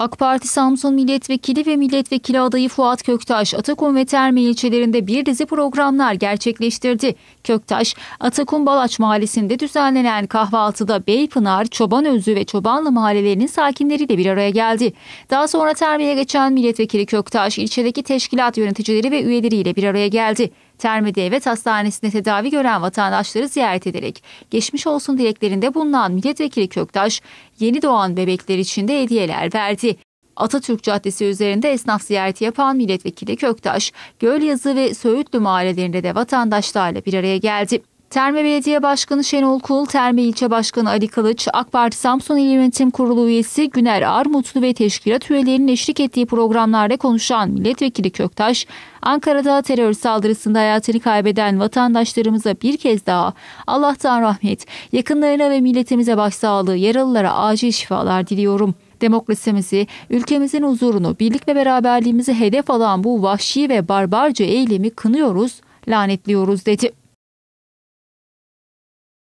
AK Parti Samsun Milletvekili ve Milletvekili adayı Fuat Köktaş, Atakum ve Terme ilçelerinde bir dizi programlar gerçekleştirdi. Köktaş, Atakum Balaç Mahallesi'nde düzenlenen kahvaltıda Beypınar, Çobanözü ve Çobanlı mahallelerinin sakinleriyle bir araya geldi. Daha sonra Terme'ye geçen Milletvekili Köktaş, ilçedeki teşkilat yöneticileri ve üyeleriyle bir araya geldi. Termi Devlet Hastanesi'nde tedavi gören vatandaşları ziyaret ederek geçmiş olsun dileklerinde bulunan milletvekili Köktaş, yeni doğan bebekler için de hediyeler verdi. Atatürk Caddesi üzerinde esnaf ziyareti yapan milletvekili Köktaş, Gölyazı ve Söğütlü mahallelerinde de vatandaşlarla bir araya geldi. Terme Belediye Başkanı Şenol Kul, Terme İlçe Başkanı Ali Kılıç, AK Parti Samsun İl Yönetim Kurulu üyesi Güner Armutlu ve teşkilat üyelerinin eşlik ettiği programlarda konuşan milletvekili Köktaş, Ankara'da terör saldırısında hayatını kaybeden vatandaşlarımıza bir kez daha Allah'tan rahmet, yakınlarına ve milletimize başsağlığı, yaralılara acil şifalar diliyorum.'' demokrasimizi, ülkemizin huzurunu, birlik ve beraberliğimizi hedef alan bu vahşi ve barbarca eylemi kınıyoruz, lanetliyoruz dedi.